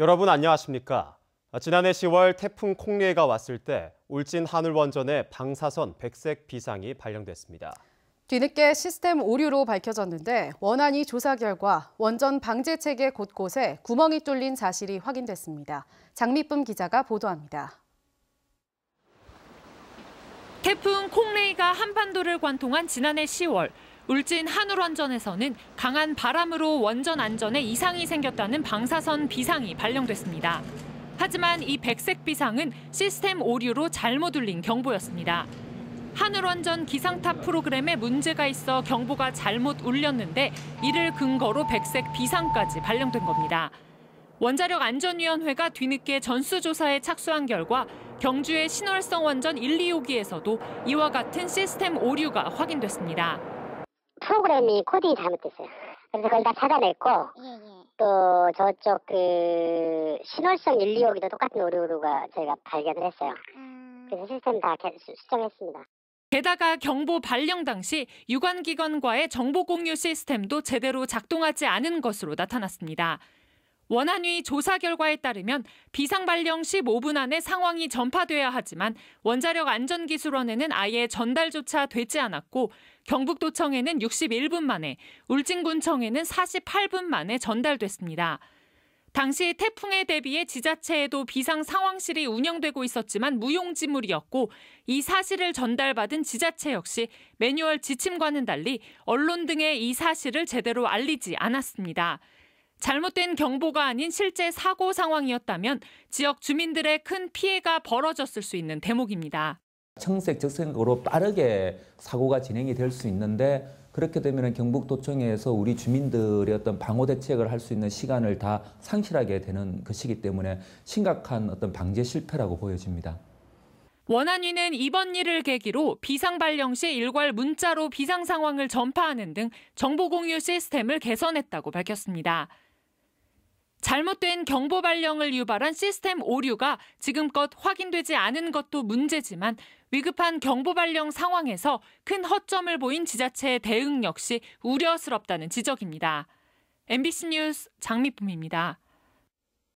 여러분 안녕하십니까? 지난해 10월 태풍 콩리에가 왔을 때 울진 한울원전의 방사선 백색 비상이 발령됐습니다. 뒤늦게 시스템 오류로 밝혀졌는데 원안이 조사 결과 원전 방제 체계 곳곳에 구멍이 뚫린 사실이 확인됐습니다. 장미쁨 기자가 보도합니다. 태풍 콩레이가 한반도를 관통한 지난해 10월 울진 한울원전에서는 강한 바람으로 원전 안전에 이상이 생겼다는 방사선 비상이 발령됐습니다. 하지만 이 백색 비상은 시스템 오류로 잘못 울린 경보였습니다. 한울원전 기상탑 프로그램에 문제가 있어 경보가 잘못 울렸는데 이를 근거로 백색 비상까지 발령된 겁니다. 원자력 안전위원회가 뒤늦게 전수조사에 착수한 결과 경주의 신월성 원전 1, 2호기에서도 이와 같은 시스템 오류가 확인됐습니다. 프로그램이 코딩이 잘못됐어요. 그래서 그걸 다 찾아냈고 예, 예. 또 저쪽 그 신월성 1, 2호기도 똑같은 오류가 저희가 발견을 했어요. 음... 그래서 시스템 다 개, 수, 수정했습니다. 게다가 경보 발령 당시 유관기관과의 정보 공유 시스템도 제대로 작동하지 않은 것으로 나타났습니다. 원안위 조사 결과에 따르면 비상발령 15분 안에 상황이 전파돼야 하지만 원자력 안전기술원에는 아예 전달조차 되지 않았고 경북도청에는 61분 만에 울진군청에는 48분 만에 전달됐습니다. 당시 태풍에 대비해 지자체에도 비상 상황실이 운영되고 있었지만 무용지물이었고 이 사실을 전달받은 지자체 역시 매뉴얼 지침과는 달리 언론 등에 이 사실을 제대로 알리지 않았습니다. 잘못된 경보가 아닌 실제 사고 상황이었다면 지역 주민들의 큰 피해가 벌어졌을 수 있는 대목입니다. 청색 적색으로 빠르게 사고가 진행이 될 수 있는데 그렇게 되면 경북도청에서 우리 주민들의 어떤 방호 대책을 할 수 있는 시간을 다 상실하게 되는 것이기 때문에 심각한 어떤 방제 실패라고 보여집니다. 원안위는 이번 일을 계기로 비상 발령 시 일괄 문자로 비상 상황을 전파하는 등 정보 공유 시스템을 개선했다고 밝혔습니다. 잘못된 경보 발령을 유발한 시스템 오류가 지금껏 확인되지 않은 것도 문제지만 위급한 경보 발령 상황에서 큰 허점을 보인 지자체의 대응 역시 우려스럽다는 지적입니다. MBC 뉴스 장미쁨입니다.